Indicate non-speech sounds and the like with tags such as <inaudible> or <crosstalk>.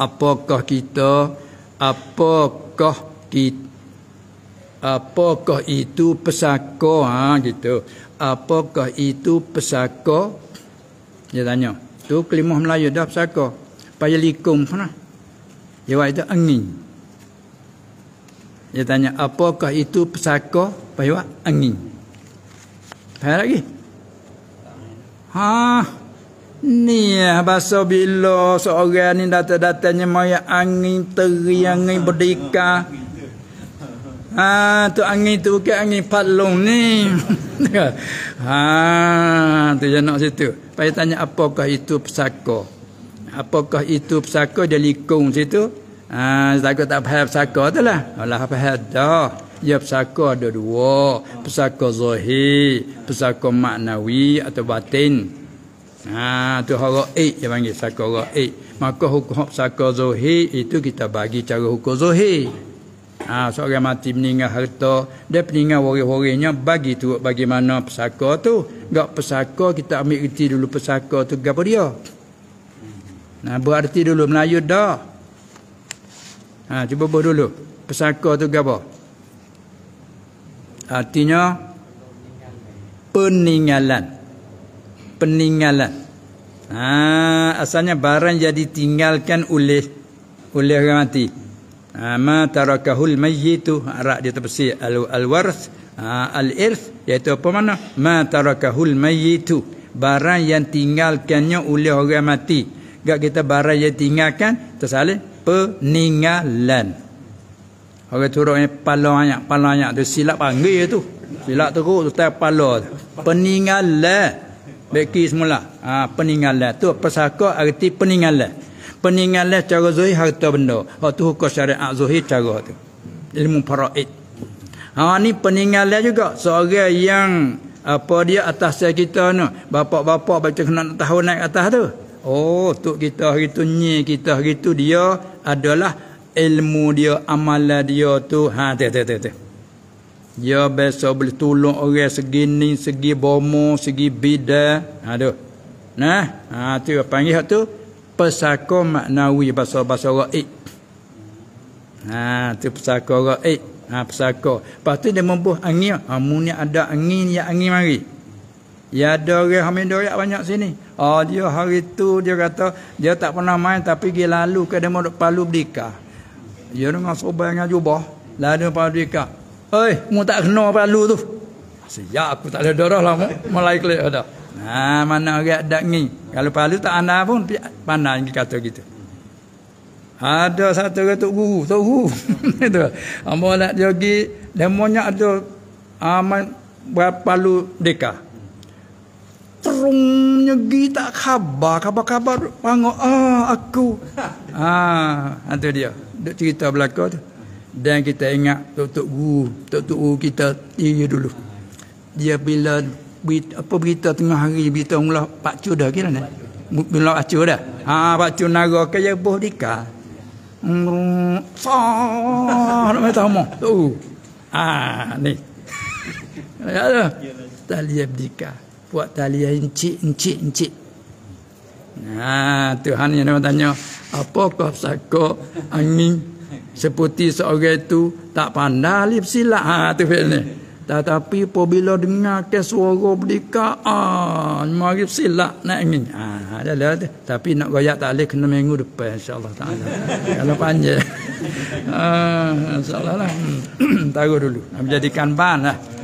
apakah kita apakah kita apakah itu pesako? ha gitu apakah itu pesako? dia tanya tu kelimah melayu dah pesaka payalikum kena lah. jawab itu angin dia tanya apakah itu pesako? payu angin Faham lagi ha Ni eh, bahasa bila seorang ni datang-datangnya maya angin teri angin berdeka. Ha tu angin tu ke angin patlong ni. <laughs> ha tu je nak situ. Pai tanya apakah itu pesaka? Apakah itu pesaka dia likung situ? Ha saya tak faham pesaka tu lah. Alah faham dah. Ya pesaka ada dua, pesaka zahir, pesaka maknawi atau batin. Ah, tu hukum eh, yang panggil sakoh eh. Maka hukum sakoh zohi itu kita bagi cara hukum zohi. Ah, seorang mati meninggal harta, dia meninggal wari-warinya bagi tu bagaimana pesaka tu. Gak pesaka kita ambil reti dulu pesaka tu gapo dia. Nah, berarti dulu Melayu dah. Ha, cuba buat dulu. Pesaka tu gapo? Artinya peninggalan. peninggalan peninggalan. Ha, asalnya barang yang ditinggalkan oleh oleh orang mati. Ha, ma tarakahul mayyitu arak dia terpesi al al warth ha, al irth iaitu apa mana ma tarakahul mayyitu barang yang tinggalkannya oleh orang mati gak kita barang yang tinggalkan tersalah peninggalan orang turun ni palanya palanya tu silap panggil tu silap teruk tu tak pala peninggalan Beki semula. Ha, peninggalan. Itu persaka arti peninggalan. Peninggalan cara zuhi harta benda. Oh, itu hukum syariat zuhi cara itu. Ilmu para'id. Ha, ini peninggalan juga. Seorang yang apa dia atas saya kita ni. Bapak-bapak baca kena tahu naik atas tu. Oh, tu kita hari tu, ni kita hari tu. Dia adalah ilmu dia, amalan dia tu. Ha, tu, tu, tu, tu. Dia ya, biasa boleh tolong orang segi ni, segi bomo, segi bida. ada, ha, Nah, ha, tu panggil tu pesako maknawi bahasa-bahasa raib. Ha, tu pesako raib. Ha, pesako. Lepas tu dia membuh angin. Ha, munia ada angin, ya angin mari. Ya ada orang hamil doyak banyak sini. Oh ha, dia hari tu dia kata dia tak pernah main tapi dia lalu ke dia mau palu berdikah. Dia ya, dengan sobat dengan jubah. Lalu palu berdikah. Hei, mu tak kena palu tu. Siap aku tak ada darah lah. Mulai kelihatan ada. Nah, mana orang ada ni. Kalau palu tak anda pun, mana yang kata gitu. Ada satu orang tu guru. Tok guru. <laughs> itu. Amba nak jogi. Demonya ada. Aman. Berapa lu deka. Terung nyegi tak khabar. Khabar-khabar. Pangok. Ah, aku. <laughs> Ah, itu dia. Duk cerita belakang tu. Dan kita ingat Tok-tok guru, Tok-tok guru kita tiri dulu. Dia bila berita, apa berita tengah hari berita mula Pak Cu dah kira ni. Bila Pak Cu dah. Ha Pak Cu naga kaya boh dikah, Sa nak minta mo. Tu. Ha ni. Ya dah. Tali dika. Buat tali inci inci inci. Nah, ha, Tuhan yang nak tanya, apakah sakok angin seperti seorang itu tak pandai silat ha tu ni tetapi apabila dengar ke suara berdika ah mari silat nak ingin ah ha, dah lah tapi nak royak tak boleh kena minggu depan insyaallah taala kalau panjang <laughs> ah insyaallah lah hmm. <clears throat> taruh dulu nak jadikan ban lah.